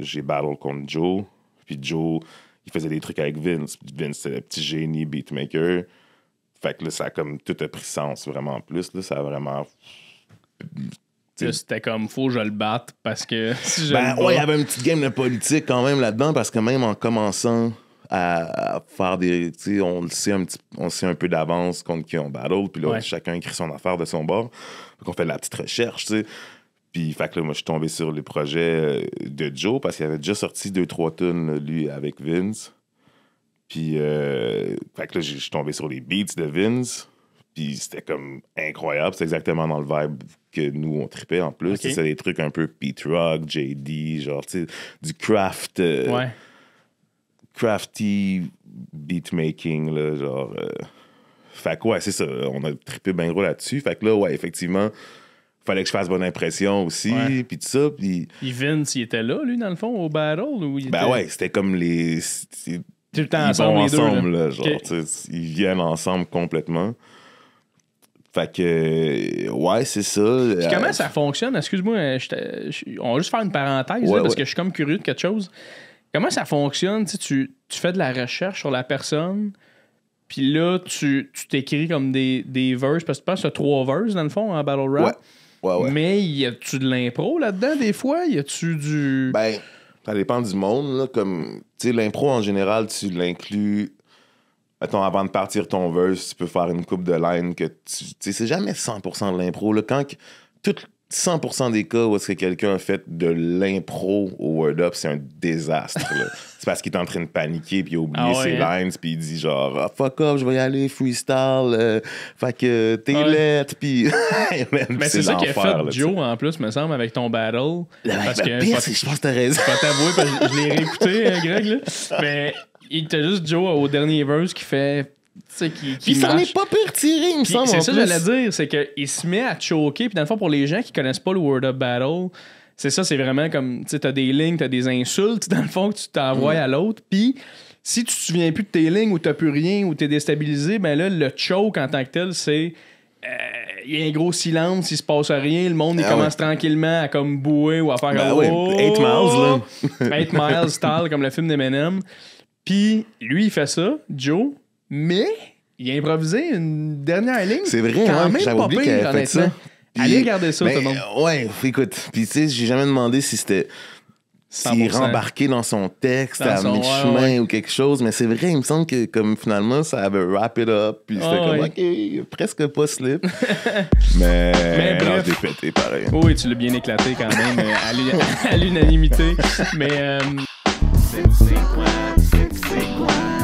j'ai battle contre Joe. Puis Joe, il faisait des trucs avec Vince. Vince, c'est le petit génie beatmaker. Fait que là, ça a comme tout a pris sens vraiment plus. Là, ça a vraiment. C'était comme faut je le batte parce que ben, ouais, il y avait une petite game de politique quand même là-dedans parce que même en commençant à, faire des. On le un petit on sait un peu d'avance contre qui on battle, puis là, chacun écrit son affaire de son bord. Fait qu'on fait de la petite recherche, tu sais. Puis, fait que moi, je suis tombé sur les projets euh, de Joe parce qu'il avait déjà sorti deux, trois tunes, lui, avec Vince. Puis, euh, je suis tombé sur les beats de Vince. Puis, c'était comme incroyable. C'est exactement dans le vibe que nous, on tripait en plus. C'est des trucs un peu Pete Rock, JD, genre, tu sais, du craft. Euh, ouais. Crafty beatmaking, là, genre. Fait que, c'est ça. On a trippé bien gros là-dessus. Fait que là, ouais, effectivement fallait que je fasse bonne impression aussi, puis tout ça. Puis Vince, il était là, lui, dans le fond, au battle? Ou il ben ouais, c'était comme les... Tout le temps ensemble, là. Ils viennent ensemble complètement. Fait que, ouais, c'est ça. comment euh, ça fonctionne? Excuse-moi, on va juste faire une parenthèse, parce que je suis comme curieux de quelque chose. Comment ça fonctionne? Tu, tu fais de la recherche sur la personne, puis là, tu t'écris comme des, des verses, parce que tu passes à trois verses, dans le fond, en Battle Rap. Ouais. Mais y a-tu de l'impro là-dedans des fois? Y a-tu du. Ben, ça dépend du monde. Là, comme, tu l'impro en général, tu l'inclus. avant de partir ton verse, tu peux faire une coupe de line que tu. sais, c'est jamais 100% de l'impro. Quand tout, 100% des cas où est-ce que quelqu'un fait de l'impro au word up, c'est un désastre. c'est parce qu'il est en train de paniquer puis il a oublié ah ses hein? lines puis il dit genre ah, fuck up, je vais y aller freestyle, euh, fait que t'es puis Mais c'est ça qui a fait Joe en plus me semble avec ton battle parce ben, que ben, je pense que t'as raison. Pas t'avouer parce que je l'ai réécouté euh, Greg là, mais il t'a juste Joe au dernier verse qui fait pis ça s'en est pas pire tiré, il me semble. C'est ça que j'allais dire, c'est qu'il se met à choquer. Puis dans le fond, pour les gens qui connaissent pas le Word of Battle, c'est ça, c'est vraiment comme, tu sais, t'as des lignes, t'as des insultes, dans le fond, que tu t'envoies mm. à l'autre. Puis si tu te souviens plus de tes lignes ou t'as plus rien ou t'es déstabilisé, ben là, le choke en tant que tel, c'est. Euh, il y a un gros silence, il se passe rien, le monde il ah commence tranquillement à comme bouer ou à faire comme. Ben 8 miles, là. 8 miles style, comme le film d'Eminem. Puis lui, il fait ça, Joe. Mais il a improvisé une dernière ligne. C'est vrai, quand hein, même pas pire, fait ça. Allez regarder ça, ben, tout le monde. Ouais, écoute. Puis tu sais, j'ai jamais demandé si c'était. S'il rembarquait dans son texte dans à mi-chemin ou quelque chose, mais c'est vrai, il me semble que comme finalement ça avait wrap it up, puis c'était ah, comme ok, presque pas slip. mais, mais bref. non, pareil. Oui, tu l'as bien éclaté quand même, euh, à l'unanimité. mais. C'est quoi, c'est quoi?